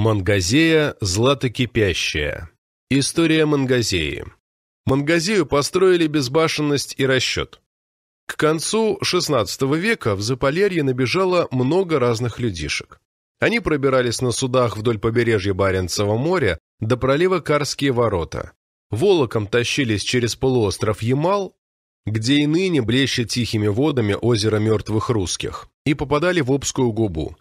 Мангазея златокипящая. История Мангазеи. Мангазею построили безбашенность и расчет. К концу XVI века в Заполярье набежало много разных людишек. Они пробирались на судах вдоль побережья Баренцева моря до пролива Карские ворота. Волоком тащились через полуостров Ямал, где и ныне блещет тихими водами озеро мертвых русских, и попадали в Обскую губу.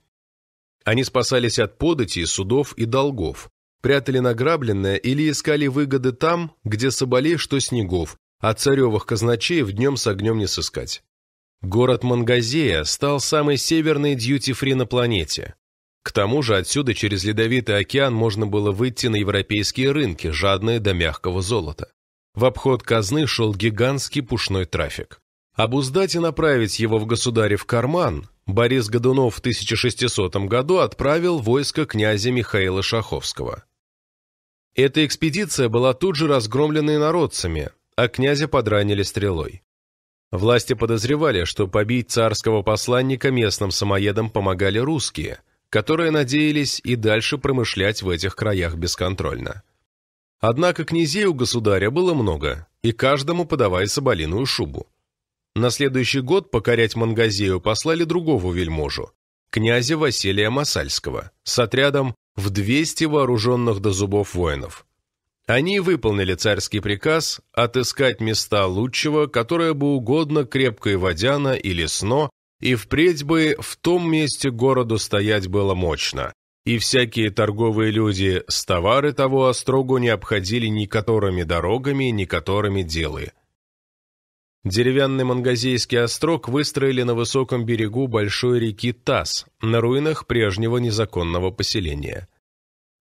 Они спасались от податей, судов и долгов, прятали награбленное или искали выгоды там, где соболей, что снегов, а царевых казначеев днем с огнем не сыскать. Город Мангазея стал самой северной дьюти-фри на планете. К тому же отсюда через Ледовитый океан можно было выйти на европейские рынки, жадные до мягкого золота. В обход казны шел гигантский пушной трафик. Обуздать и направить его в государев карман Борис Годунов в 1600 году отправил войско князя Михаила Шаховского. Эта экспедиция была тут же разгромлена инородцами, а князя подранили стрелой. Власти подозревали, что побить царского посланника местным самоедам помогали русские, которые надеялись и дальше промышлять в этих краях бесконтрольно. Однако князей у государя было много, и каждому подавай соболиную шубу. На следующий год покорять Мангазею послали другого вельможу, князя Василия Масальского, с отрядом в 200 вооруженных до зубов воинов. Они выполнили царский приказ отыскать места лучшего, которое бы угодно крепкое водяно или сно, и впредь бы в том месте городу стоять было мощно, и всякие торговые люди с товары того острогу не обходили ни которыми дорогами, ни которыми делы. Деревянный мангазейский острог выстроили на высоком берегу большой реки Тас, на руинах прежнего незаконного поселения.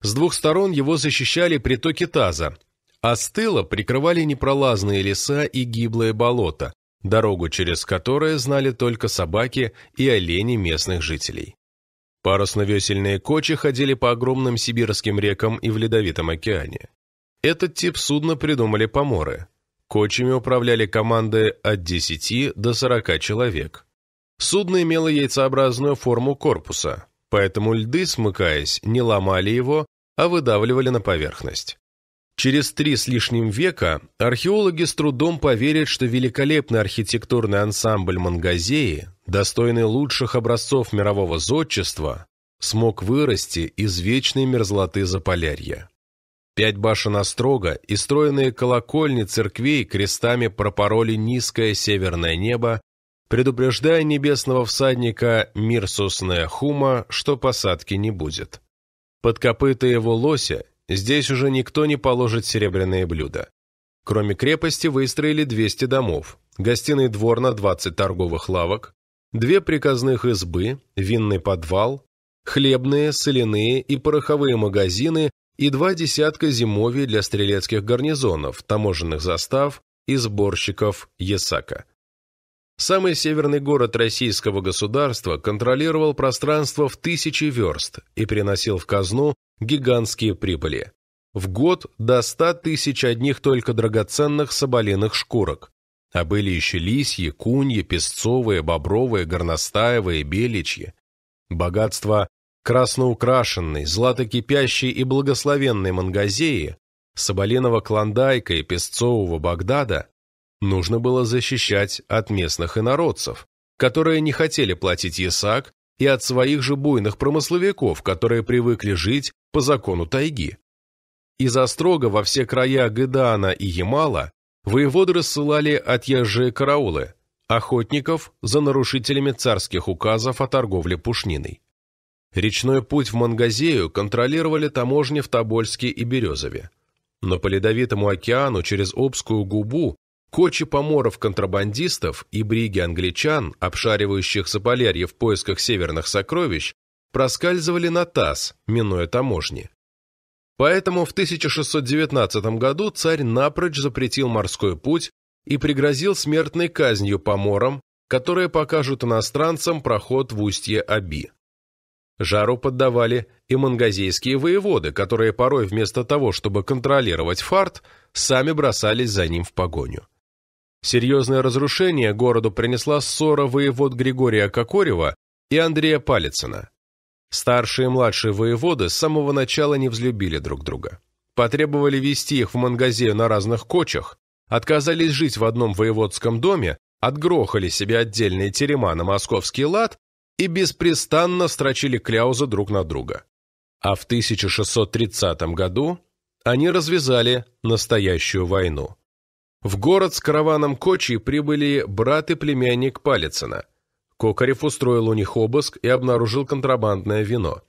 С двух сторон его защищали притоки Таза, а с тыла прикрывали непролазные леса и гиблое болото. дорогу через которое знали только собаки и олени местных жителей. Парусно-весельные кочи ходили по огромным сибирским рекам и в Ледовитом океане. Этот тип судна придумали поморы, Кочами управляли команды от 10 до 40 человек. Судно имело яйцеобразную форму корпуса, поэтому льды, смыкаясь, не ломали его, а выдавливали на поверхность. Через три с лишним века археологи с трудом поверят, что великолепный архитектурный ансамбль Мангазеи, достойный лучших образцов мирового зодчества, смог вырасти из вечной мерзлоты Заполярья. Пять башен острога и стройные колокольни церквей крестами пропороли низкое северное небо, предупреждая небесного всадника Мирсусная Хума, что посадки не будет. Под копыта его лося здесь уже никто не положит серебряные блюда. Кроме крепости выстроили 200 домов, гостиный двор на 20 торговых лавок, две приказных избы, винный подвал, хлебные, соляные и пороховые магазины и два десятка зимовий для стрелецких гарнизонов, таможенных застав и сборщиков Есака. Самый северный город российского государства контролировал пространство в тысячи верст и приносил в казну гигантские прибыли. В год до ста тысяч одних только драгоценных соболиных шкурок, а были еще лисьи, куньи, песцовые, бобровые, горностаевые, беличьи. Богатство красноукрашенной, златокипящей и благословенной Мангазеи, Соболенова Клондайка и Песцового Багдада нужно было защищать от местных инородцев, которые не хотели платить ясак, и от своих же буйных промысловиков, которые привыкли жить по закону тайги. Из Острога во все края Гыдана и Ямала воеводы рассылали отъезжие караулы, охотников за нарушителями царских указов о торговле пушниной. Речной путь в Мангазею контролировали таможни в Тобольске и Березове. Но по Ледовитому океану через Обскую губу кочи поморов-контрабандистов и бриги англичан, обшаривающих Заполярье в поисках северных сокровищ, проскальзывали на ТАСС, минуя таможни. Поэтому в 1619 году царь напрочь запретил морской путь и пригрозил смертной казнью поморам, которые покажут иностранцам проход в устье Аби. Жару поддавали и мангазейские воеводы, которые порой вместо того, чтобы контролировать фарт, сами бросались за ним в погоню. Серьезное разрушение городу принесла ссора воевод Григория Кокорева и Андрея Палицына. Старшие и младшие воеводы с самого начала не взлюбили друг друга. Потребовали вести их в Мангазею на разных кочах, отказались жить в одном воеводском доме, отгрохали себе отдельные терема на московский лад и беспрестанно строчили кляузы друг на друга. А в 1630 году они развязали настоящую войну. В город с караваном Кочи прибыли брат и племянник Палицына. Кокарев устроил у них обыск и обнаружил контрабандное вино.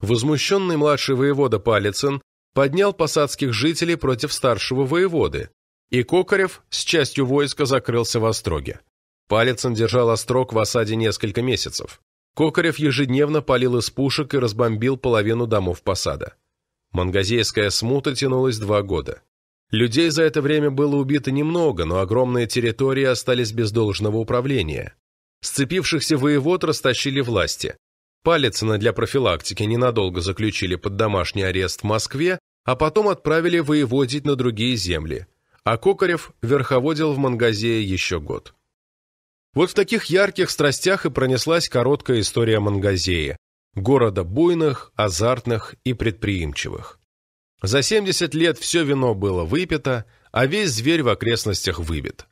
Возмущенный младший воевода Палицын поднял посадских жителей против старшего воеводы, и Кокарев с частью войска закрылся в Остроге. Палец он держал острог в осаде несколько месяцев. Кокарев ежедневно палил из пушек и разбомбил половину домов посада. Мангазейская смута тянулась два года. Людей за это время было убито немного, но огромные территории остались без должного управления. Сцепившихся воевод растащили власти. Палицына для профилактики ненадолго заключили под домашний арест в Москве, а потом отправили воеводить на другие земли, а Кокарев верховодил в Мангазее еще год. Вот в таких ярких страстях и пронеслась короткая история Мангазея, города буйных, азартных и предприимчивых. За 70 лет все вино было выпито, а весь зверь в окрестностях выбит.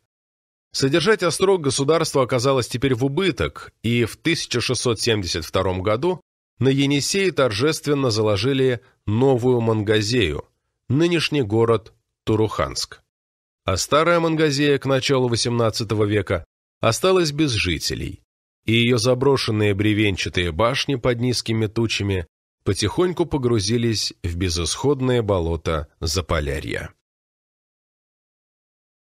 Содержать острог государство оказалось теперь в убыток, и в 1672 году на Енисее торжественно заложили новую Мангазею, нынешний город Туруханск. А старая Мангазея к началу XVIII века осталась без жителей, и ее заброшенные бревенчатые башни под низкими тучами потихоньку погрузились в безысходное болото Заполярья.